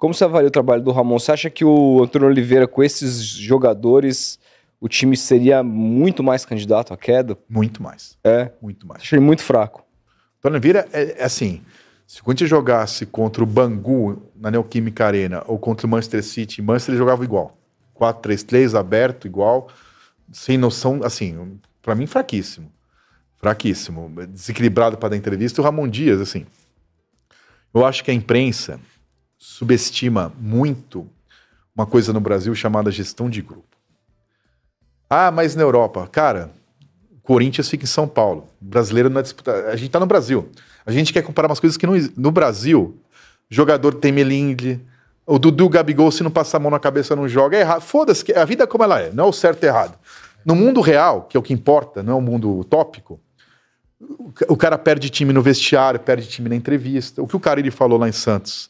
Como você avalia o trabalho do Ramon? Você acha que o Antônio Oliveira, com esses jogadores, o time seria muito mais candidato à queda? Muito mais. É? Muito mais. Achei muito fraco. Antônio Oliveira é, é assim. Se o Corinthians jogasse contra o Bangu na Neoquímica Arena ou contra o Manchester City, Manchester ele jogava igual. 4-3-3, aberto, igual, sem noção, assim, para mim fraquíssimo. Fraquíssimo, desequilibrado para dar entrevista. O Ramon Dias, assim, eu acho que a imprensa subestima muito uma coisa no Brasil chamada gestão de grupo. Ah, mas na Europa, cara, o Corinthians fica em São Paulo. O brasileiro não é disputado. A gente está no Brasil. A gente quer comparar umas coisas que não no Brasil, jogador tem melindre. o Dudu Gabigol se não passar a mão na cabeça não joga, é errado. Foda-se, a vida é como ela é, não é o certo e errado. No mundo real, que é o que importa, não é o mundo utópico, o cara perde time no vestiário, perde time na entrevista. O que o ele falou lá em Santos?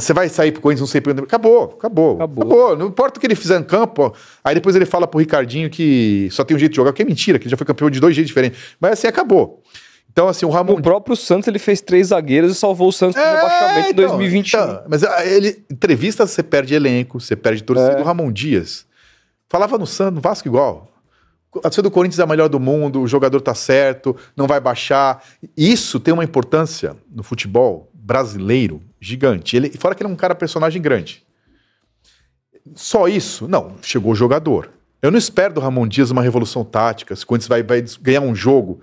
Você vai sair pro Corinthians, não sei por Acabou, acabou, acabou. Acabou. Não importa o que ele fizer em campo. Aí depois ele fala pro Ricardinho que só tem um jeito de jogar, que é mentira, que ele já foi campeão de dois jeitos diferentes. Mas assim, acabou. Então, assim, o Ramon. O próprio Santos ele fez três zagueiros e salvou o Santos do é, rebaixamento em 2021. Então, então, mas ah, ele, entrevista, você perde elenco, você perde torcida. É. O Ramon Dias falava no Santos, no Vasco igual. A torcida do Corinthians é a melhor do mundo, o jogador tá certo, não vai baixar. Isso tem uma importância no futebol brasileiro gigante. Ele, fora que ele é um cara personagem grande. Só isso? Não, chegou o jogador. Eu não espero do Ramon Dias uma revolução tática, quando você vai, vai ganhar um jogo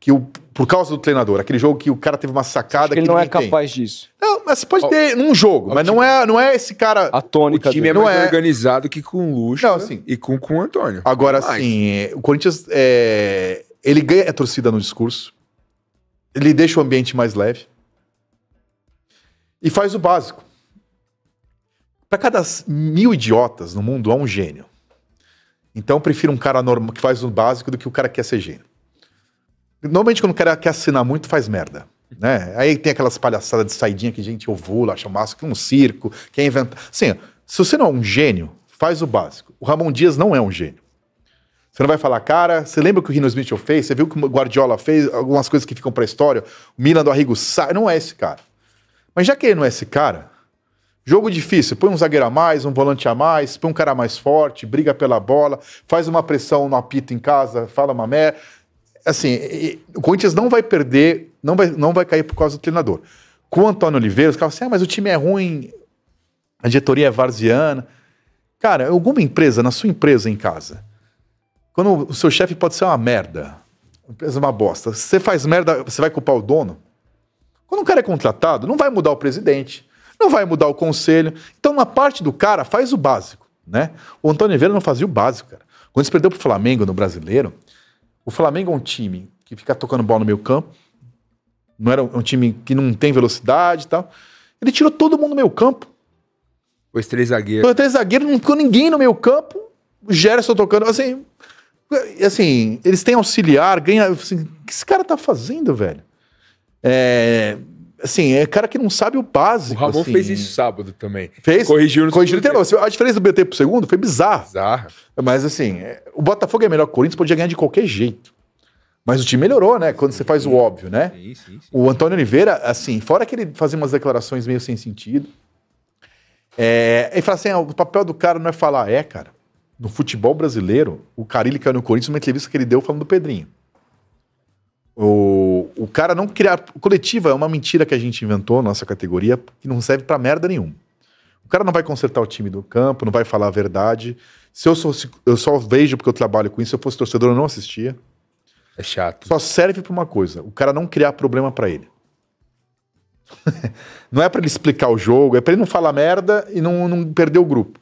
que o, por causa do treinador, aquele jogo que o cara teve uma sacada que ele não é capaz tem. disso. Não, mas você pode ter num jogo, mas time. não é, não é esse cara. A tônica. O time dele. é mais é... organizado que com Luxo assim, e com, com o Antônio. Agora sim, o Corinthians é, ele ganha a é torcida no discurso, ele deixa o ambiente mais leve e faz o básico. Para cada mil idiotas no mundo há um gênio. Então eu prefiro um cara normal que faz o básico do que o cara que quer ser gênio. Normalmente quando o cara quer assinar muito faz merda. Né? Aí tem aquelas palhaçadas de saidinha que a gente ovula, acha massa, que é um circo, quer inventar. Sim, se você não é um gênio, faz o básico. O Ramon Dias não é um gênio. Você não vai falar, cara, você lembra o que o Rino Smith fez? Você viu o que o Guardiola fez? Algumas coisas que ficam para a história? O Milan do Arrigo sai. Não é esse cara. Mas já que ele não é esse cara, jogo difícil, põe um zagueiro a mais, um volante a mais, põe um cara mais forte, briga pela bola, faz uma pressão no apito em casa, fala uma merda. Assim, o Corinthians não vai perder, não vai, não vai cair por causa do treinador. Com o Antônio Oliveira, os caras assim, ah, mas o time é ruim, a diretoria é varziana. Cara, alguma empresa, na sua empresa em casa, quando o seu chefe pode ser uma merda, uma empresa é uma bosta, você faz merda, você vai culpar o dono? Quando um cara é contratado, não vai mudar o presidente, não vai mudar o conselho. Então, na parte do cara, faz o básico, né? O Antônio Oliveira não fazia o básico, cara. Quando ele perdeu pro Flamengo no Brasileiro, o Flamengo é um time que fica tocando bola no meio campo, não era um time que não tem velocidade e tal. Ele tirou todo mundo do meio campo. Os três zagueiros. Os três zagueiros, não ficou ninguém no meio campo. O Gerson tocando, assim... Assim, eles têm auxiliar, ganha... Assim, o que esse cara tá fazendo, velho? É, assim, é cara que não sabe o básico. O Ramon assim. fez isso sábado também. Fez? Corrigiu no Corrigiu no A diferença do BT pro segundo foi bizarra. Bizarra. Mas assim, é, o Botafogo é melhor que o Corinthians, podia ganhar de qualquer jeito. Mas o time melhorou, né? Quando sim, você faz sim. o óbvio, né? Sim, sim, O Antônio Oliveira, assim, fora que ele fazia umas declarações meio sem sentido. É, ele fala assim: ah, o papel do cara não é falar, é, cara. No futebol brasileiro, o Carilli caiu no Corinthians numa entrevista que ele deu falando do Pedrinho. O o cara não criar. Coletiva é uma mentira que a gente inventou, nossa categoria, que não serve para merda nenhuma. O cara não vai consertar o time do campo, não vai falar a verdade. Se eu, sou, eu só vejo porque eu trabalho com isso, se eu fosse torcedor, eu não assistia. É chato. Só serve para uma coisa: o cara não criar problema para ele. não é para ele explicar o jogo, é para ele não falar merda e não, não perder o grupo.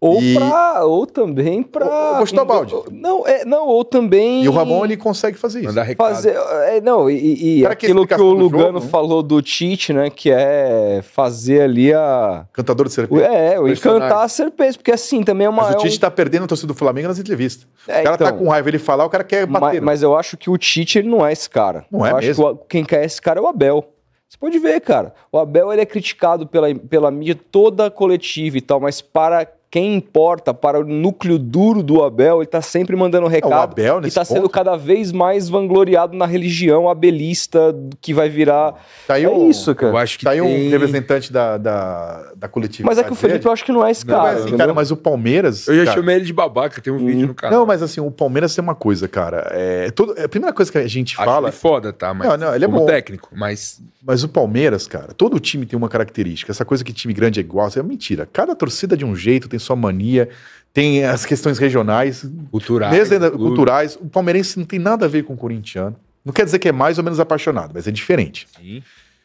Ou, e... Pra, ou também para. o ou balde. Não, é, não, ou também. E o Ramon ele consegue fazer isso. Fazer, é, não, e, e aquilo que, que o Lugano jogo, né? falou do Tite, né? Que é fazer ali a. Cantador de serpentes É, o encantar a serpente, porque assim também é uma. Mas o é Tite é um... tá perdendo o torcedor do Flamengo nas entrevistas. É, o cara tá então, tá com raiva ele falar, o cara quer bater. Mas, né? mas eu acho que o Tite ele não é esse cara. Não é eu é acho mesmo. Que quem quer esse cara é o Abel. Você pode ver, cara. O Abel ele é criticado pela, pela mídia toda coletiva e tal, mas para quem importa para o núcleo duro do Abel, ele está sempre mandando recado. É, o Abel, nesse e está sendo cada vez mais vangloriado na religião abelista que vai virar. Tá aí é um, isso, cara. Eu acho que tá aí tem... um representante da, da, da coletiva. Mas é que o Felipe, eu acho que não é esse não, cara. Mas, assim, cara, mas o Palmeiras. Eu já cara... chamei ele de babaca, tem um hum. vídeo uhum. no canal. Não, mas assim, o Palmeiras tem uma coisa, cara. É, é todo, é a primeira coisa que a gente acho fala. Ele foda, tá? Mas não, não, ele é bom. técnico, mas. Mas o Palmeiras, cara, todo time tem uma característica. Essa coisa que time grande é igual, é mentira. Cada torcida é de um jeito tem sua mania, tem as questões regionais, culturais. Mesmo ainda, culturais. O palmeirense não tem nada a ver com o corintiano. Não quer dizer que é mais ou menos apaixonado, mas é diferente. Sim.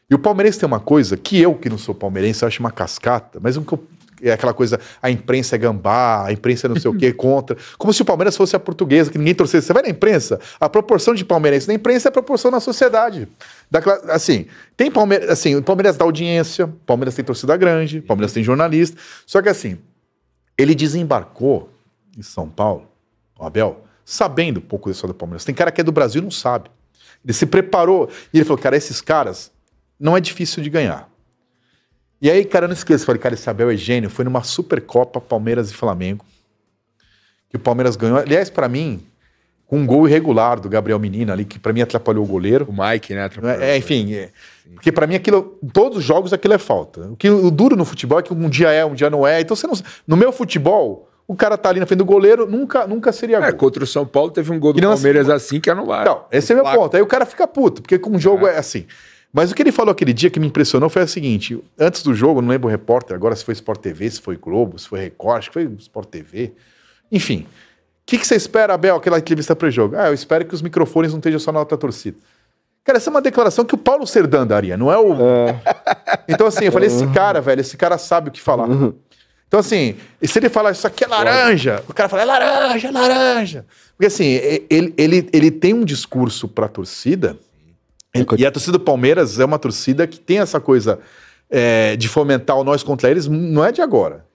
E o palmeirense tem uma coisa que eu, que não sou palmeirense, acho uma cascata, mas um que é aquela coisa, a imprensa é gambá, a imprensa é não sei o que contra. Como se o Palmeiras fosse a portuguesa, que ninguém torcesse. Você vai na imprensa, a proporção de palmeirense na imprensa é a proporção na sociedade. Da, assim, tem Palmeiras, assim, o Palmeiras dá audiência, o Palmeiras tem torcida grande, o Palmeiras tem jornalista. Só que assim, ele desembarcou em São Paulo, o Abel, sabendo um pouco da história do Palmeiras. Tem cara que é do Brasil e não sabe. Ele se preparou e ele falou, cara, esses caras não é difícil de ganhar. E aí, cara, eu não esqueço, falei, cara, esse Abel é gênio. Foi numa Supercopa Palmeiras e Flamengo, que o Palmeiras ganhou. Aliás, para mim, um gol irregular do Gabriel Menino ali, que para mim atrapalhou o goleiro. O Mike, né? Atrapalhou. É, enfim. É, porque para mim aquilo, todos os jogos aquilo é falta. O que o duro no futebol é que um dia é, um dia não é. Então você não, no meu futebol, o cara tá ali na frente do goleiro, nunca, nunca seria é, contra o São Paulo teve um gol do não, Palmeiras assim, assim que anularam. Não, esse é meu placa. ponto. Aí o cara fica puto, porque com um jogo é. é assim. Mas o que ele falou aquele dia que me impressionou foi o seguinte: antes do jogo, não lembro o repórter agora se foi Sport TV, se foi Globo, se foi Record, acho que foi Sport TV. Enfim, que, que você espera, Abel, aquela entrevista pré-jogo? Ah, eu espero que os microfones não estejam só na alta torcida. Cara, essa é uma declaração que o Paulo Serdan daria, não é o. É. Então, assim, eu falei: esse cara, velho, esse cara sabe o que falar. Uhum. Então, assim, e se ele falar isso aqui é laranja, o cara fala: é laranja, é laranja. Porque, assim, ele, ele, ele tem um discurso para a torcida. É e a torcida do Palmeiras é uma torcida que tem essa coisa é, de fomentar o nós contra eles, não é de agora.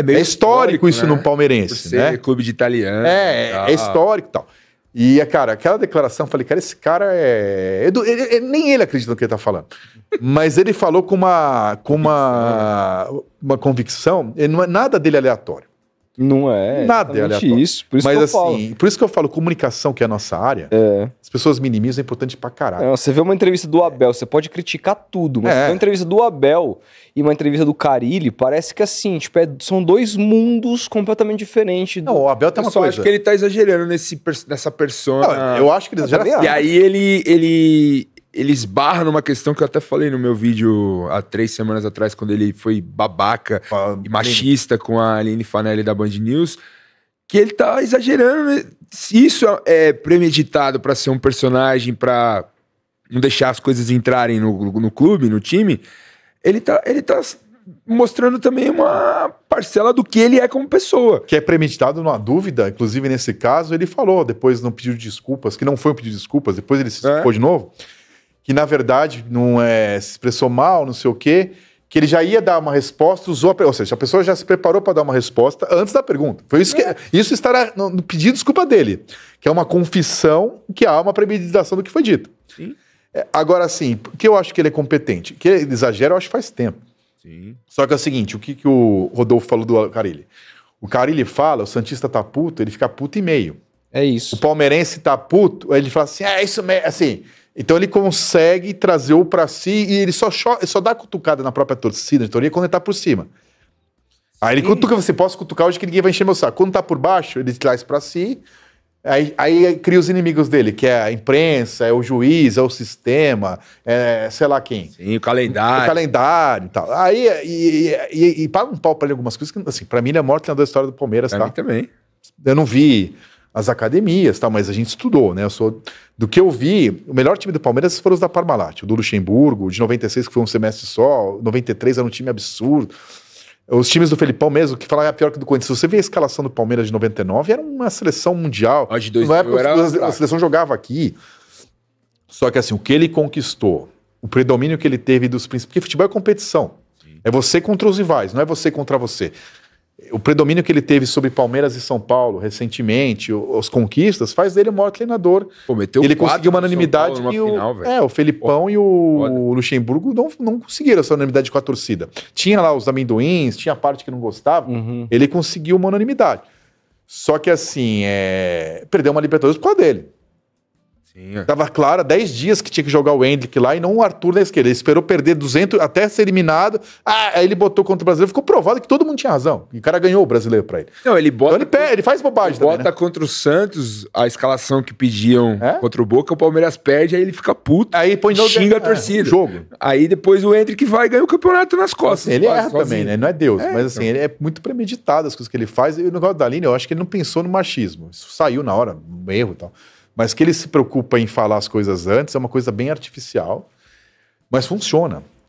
É, meio é histórico, histórico isso né? no palmeirense. Por ser né? clube de italiano. É, é, é histórico e tal. E, é, cara, aquela declaração, falei, cara, esse cara é. Ele, ele, nem ele acredita no que ele tá falando. Mas ele falou com uma, com uma, uma convicção, ele não é nada dele aleatório. Não é. Nada é aleatório. isso. Por isso Mas que eu assim, falo. por isso que eu falo, comunicação, que é a nossa área, é. as pessoas minimizam, é importante pra caralho. Não, é, você vê uma entrevista do Abel, você pode criticar tudo, mas é. uma entrevista do Abel e uma entrevista do Carilli, parece que assim, tipo, é, são dois mundos completamente diferentes. Do... Não, o Abel tem uma coisa. acho que ele tá exagerando nesse, nessa persona. Não, eu acho que ele exagera. E aí ele, ele ele esbarra numa questão que eu até falei no meu vídeo há três semanas atrás, quando ele foi babaca ah, e machista com a Aline Fanelli da Band News, que ele tá exagerando. Né? Isso é premeditado para ser um personagem, para não deixar as coisas entrarem no, no clube, no time, ele tá, ele tá mostrando também uma parcela do que ele é como pessoa. Que é premeditado há dúvida, inclusive nesse caso, ele falou depois não pediu desculpas, que não foi um pedido de desculpas, depois ele se é. de novo que na verdade não é, se expressou mal, não sei o quê, que ele já ia dar uma resposta, usou a, ou seja, a pessoa já se preparou para dar uma resposta antes da pergunta. Foi isso que é. isso estará no, no pedido de desculpa dele, que é uma confissão que há uma premeditação do que foi dito. Sim. É, agora sim, que eu acho que ele é competente, que ele exagera, eu acho que faz tempo. Sim. Só que é o seguinte, o que, que o Rodolfo falou do Carilli? O Carilli fala, o Santista tá puto, ele fica puto e meio. É isso. O palmeirense tá puto, ele fala assim, é isso mesmo, assim, então ele consegue trazer o para si e ele só, só dá cutucada na própria torcida, de teoria, quando ele tá por cima. Aí ele Sim. cutuca, você pode cutucar hoje que ninguém vai encher meu saco. Quando tá por baixo, ele traz para si, aí, aí cria os inimigos dele, que é a imprensa, é o juiz, é o sistema, é sei lá quem. Sim, o calendário. O calendário e tal. Aí, e, e, e, e paga um pau pra ele algumas coisas, que, assim, pra mim ele é morto na treinador da história do Palmeiras, Pra tá? mim também. Eu não vi as academias, tá? mas a gente estudou, né? Eu sou do que eu vi, o melhor time do Palmeiras foram os da Parmalat, o do Luxemburgo, o de 96 que foi um semestre só, 93 era um time absurdo. Os times do Felipão mesmo, que falava ah, é pior que do Corinthians. Se você vê a escalação do Palmeiras de 99, era uma seleção mundial. A ah, de 2000 Na época, era... a, a seleção jogava aqui. Só que assim, o que ele conquistou, o predomínio que ele teve dos principais... Porque futebol é competição. Sim. É você contra os rivais, não é você contra você o predomínio que ele teve sobre Palmeiras e São Paulo recentemente, as conquistas, faz dele o maior treinador. Pô, ele conseguiu uma unanimidade que o, é, o Felipão e o Luxemburgo não, não conseguiram essa unanimidade com a torcida. Tinha lá os amendoins, tinha a parte que não gostava, uhum. ele conseguiu uma unanimidade. Só que assim, é, perdeu uma Libertadores por causa dele. Sim, é. Tava claro há 10 dias que tinha que jogar o Hendrick lá e não o Arthur na esquerda. Ele esperou perder 200 até ser eliminado. Ah, aí ele botou contra o brasileiro. Ficou provado que todo mundo tinha razão. E o cara ganhou o brasileiro pra ele. Não, ele bota. Então ele, perde, ele faz bobagem. Ele também, bota né? contra o Santos a escalação que pediam é? contra o Boca. O Palmeiras perde, aí ele fica puto. Aí põe no xinga a é, torcida. É, jogo. Aí depois o Hendrick vai ganhar o campeonato nas costas. Assim, ele erra sozinho. também, né? não é Deus. É, mas assim, então. ele é muito premeditado as coisas que ele faz. E o negócio da Aline, eu acho que ele não pensou no machismo. Isso saiu na hora, um erro e tal. Mas que ele se preocupa em falar as coisas antes é uma coisa bem artificial, mas funciona.